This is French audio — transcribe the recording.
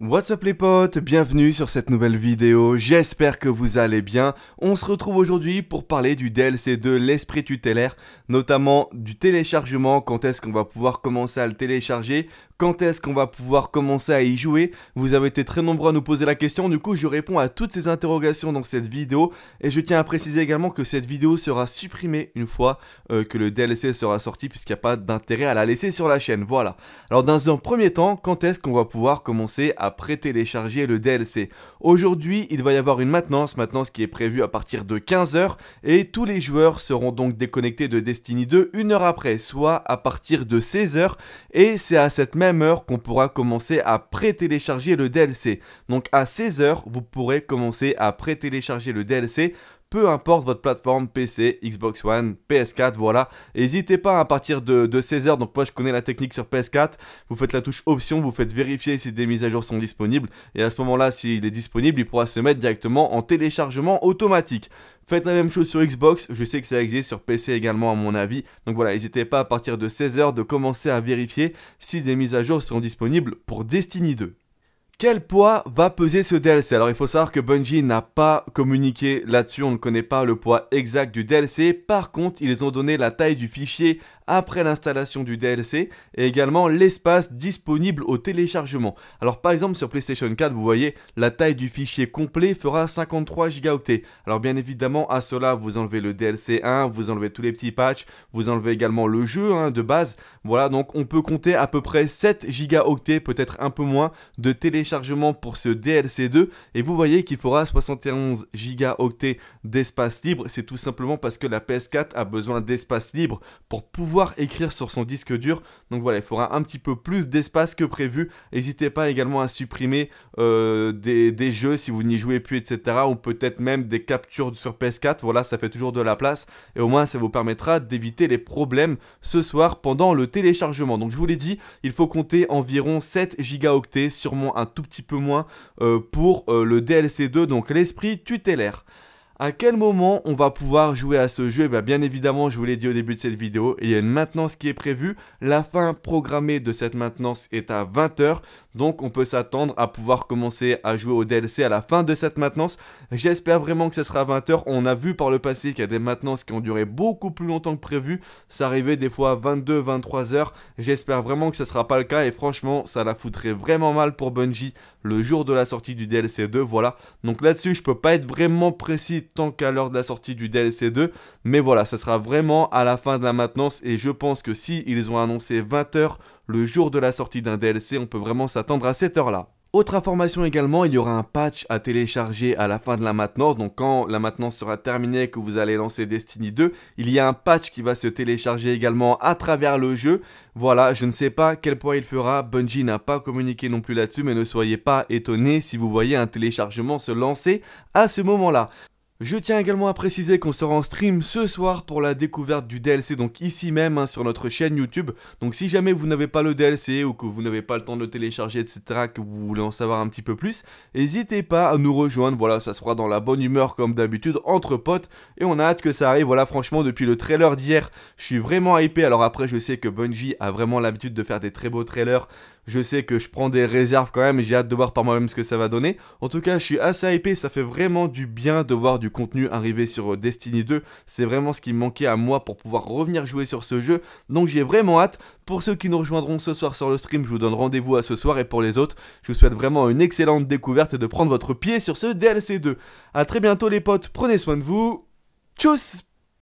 What's up les potes, bienvenue sur cette nouvelle vidéo, j'espère que vous allez bien. On se retrouve aujourd'hui pour parler du DLC de l'esprit tutélaire, notamment du téléchargement, quand est-ce qu'on va pouvoir commencer à le télécharger, quand est-ce qu'on va pouvoir commencer à y jouer. Vous avez été très nombreux à nous poser la question, du coup je réponds à toutes ces interrogations dans cette vidéo et je tiens à préciser également que cette vidéo sera supprimée une fois euh, que le DLC sera sorti puisqu'il n'y a pas d'intérêt à la laisser sur la chaîne, voilà. Alors dans un premier temps, quand est-ce qu'on va pouvoir commencer à à pré-télécharger le DLC. Aujourd'hui, il va y avoir une maintenance, maintenance qui est prévue à partir de 15h, et tous les joueurs seront donc déconnectés de Destiny 2 une heure après, soit à partir de 16h, et c'est à cette même heure qu'on pourra commencer à pré-télécharger le DLC. Donc à 16h, vous pourrez commencer à pré-télécharger le DLC peu importe votre plateforme PC, Xbox One, PS4, voilà. N'hésitez pas hein, à partir de, 16h, donc moi je connais la technique sur PS4, vous faites la touche option, vous faites vérifier si des mises à jour sont disponibles, et à ce moment-là, s'il est disponible, il pourra se mettre directement en téléchargement automatique. Faites la même chose sur Xbox, je sais que ça existe sur PC également à mon avis. Donc voilà, n'hésitez pas à partir de 16h de commencer à vérifier si des mises à jour sont disponibles pour Destiny 2. Quel poids va peser ce DLC Alors il faut savoir que Bungie n'a pas communiqué là-dessus, on ne connaît pas le poids exact du DLC. Par contre, ils ont donné la taille du fichier après l'installation du DLC et également l'espace disponible au téléchargement. Alors par exemple sur PlayStation 4, vous voyez la taille du fichier complet fera 53 Go Alors bien évidemment à cela vous enlevez le DLC 1, vous enlevez tous les petits patchs, vous enlevez également le jeu hein, de base. Voilà donc on peut compter à peu près 7 Go peut-être un peu moins, de téléchargement pour ce DLC 2 et vous voyez qu'il fera 71 Go d'espace libre. C'est tout simplement parce que la PS4 a besoin d'espace libre pour pouvoir écrire sur son disque dur. Donc voilà, il faudra un petit peu plus d'espace que prévu. N'hésitez pas également à supprimer euh, des, jeux si vous n'y jouez plus, etc. Ou peut-être même des captures sur PS4. Voilà, ça fait toujours de la place. Et au moins, ça vous permettra d'éviter les problèmes ce soir pendant le téléchargement. Donc je vous l'ai dit, il faut compter environ 7 gigaoctets, sûrement un tout petit peu moins, euh, pour euh, le DLC 2, donc l'esprit tutélaire. À quel moment on va pouvoir jouer à ce jeu eh ben, bien, évidemment, je vous l'ai dit au début de cette vidéo, il y a une maintenance qui est prévue. La fin programmée de cette maintenance est à 20h, donc on peut s'attendre à pouvoir commencer à jouer au DLC à la fin de cette maintenance. J'espère vraiment que ce sera à 20h. On a vu par le passé qu'il y a des maintenances qui ont duré beaucoup plus longtemps que prévu. Ça arrivait des fois à 22, 23h. J'espère vraiment que ce sera pas le cas et franchement, ça la foutrait vraiment mal pour Bungie le jour de la sortie du DLC 2. Voilà. Donc là-dessus, je peux pas être vraiment précis tant qu'à l'heure de la sortie du DLC 2. Mais voilà, ça sera vraiment à la fin de la maintenance et je pense que si ils ont annoncé 20 h le jour de la sortie d'un DLC, on peut vraiment s'attendre à cette heure-là. Autre information également, il y aura un patch à télécharger à la fin de la maintenance. Donc quand la maintenance sera terminée et que vous allez lancer Destiny 2, il y a un patch qui va se télécharger également à travers le jeu. Voilà, je ne sais pas quel poids il fera. Bungie n'a pas communiqué non plus là-dessus, mais ne soyez pas étonnés si vous voyez un téléchargement se lancer à ce moment-là. Je tiens également à préciser qu'on sera en stream ce soir pour la découverte du DLC, donc ici même hein, sur notre chaîne YouTube. Donc si jamais vous n'avez pas le DLC ou que vous n'avez pas le temps de le télécharger, etc., que vous voulez en savoir un petit peu plus, n'hésitez pas à nous rejoindre. Voilà, ça sera dans la bonne humeur comme d'habitude, entre potes, et on a hâte que ça arrive. Voilà, franchement, depuis le trailer d'hier, je suis vraiment hypé. Alors après, je sais que Bungie a vraiment l'habitude de faire des très beaux trailers je sais que je prends des réserves quand même, j'ai hâte de voir par moi-même ce que ça va donner. En tout cas, je suis assez hypé, ça fait vraiment du bien de voir du contenu arriver sur euh, Destiny 2. C'est vraiment ce qui manquait à moi pour pouvoir revenir jouer sur ce jeu, donc j'ai vraiment hâte. Pour ceux qui nous rejoindront ce soir sur le stream, je vous donne rendez-vous à ce soir et pour les autres, je vous souhaite vraiment une excellente découverte et de prendre votre pied sur ce DLC 2. A très bientôt les potes, prenez soin de vous. Tchuss